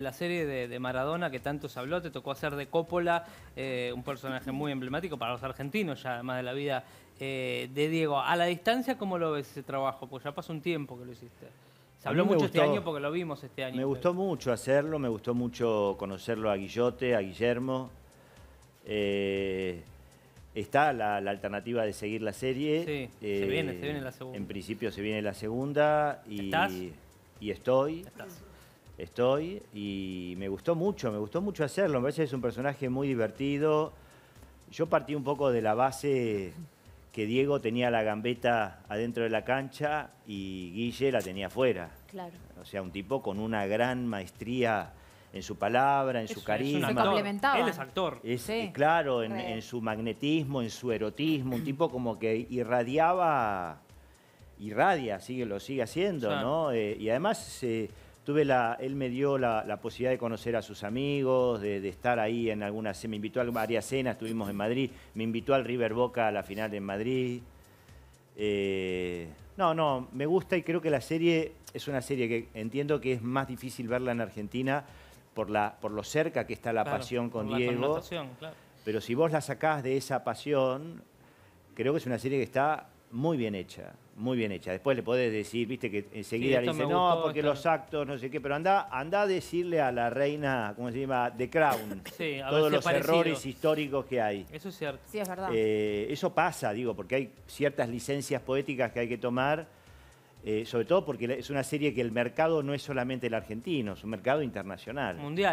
La serie de, Maradona que tanto se habló, te tocó hacer de Coppola, eh, un personaje muy emblemático para los argentinos, ya además de la vida eh, de Diego. A la distancia, ¿cómo lo ves ese trabajo? Pues ya pasó un tiempo que lo hiciste. Se habló mucho este año porque lo vimos este año. Me gustó mucho hacerlo, me gustó mucho conocerlo a Guillote, a Guillermo. Eh, está la, alternativa de seguir la serie. Sí, se viene, se viene la segunda. En principio se viene la segunda y, y estoy. Estás estoy y me gustó mucho, me gustó mucho hacerlo. Me parece es un personaje muy divertido. Yo partí un poco de la base que Diego tenía la gambeta adentro de la cancha y Guille la tenía afuera. Claro. O sea, un tipo con una gran maestría en su palabra, en su carisma. Se Él es actor. Es, Claro, en, su magnetismo, en su erotismo, un tipo como que irradiaba, irradia, sigue, lo sigue haciendo, ¿no? Eh, y además tuve la, él me dio la, posibilidad de conocer a sus amigos, de, estar ahí en algunas, me invitó a varias cenas, estuvimos en Madrid, me invitó al River Boca a la final en Madrid. Eh, no, no, me gusta y creo que la serie es una serie que entiendo que es más difícil verla en Argentina por, la, por lo cerca que está la pasión con Diego. Pero si vos la sacás de esa pasión, creo que es una serie que está muy bien hecha muy bien hecha. Después le podés decir, viste, que enseguida le no, porque los actos, no sé qué, pero anda, anda a decirle a la reina, ¿cómo se llama? The Crown. todos los errores históricos que hay. Eso es cierto. Sí, es verdad. Eh, eso pasa, digo, porque hay ciertas licencias poéticas que hay que tomar, eh, sobre todo porque es una serie que el mercado no es solamente el argentino, es un mercado internacional. Mundial.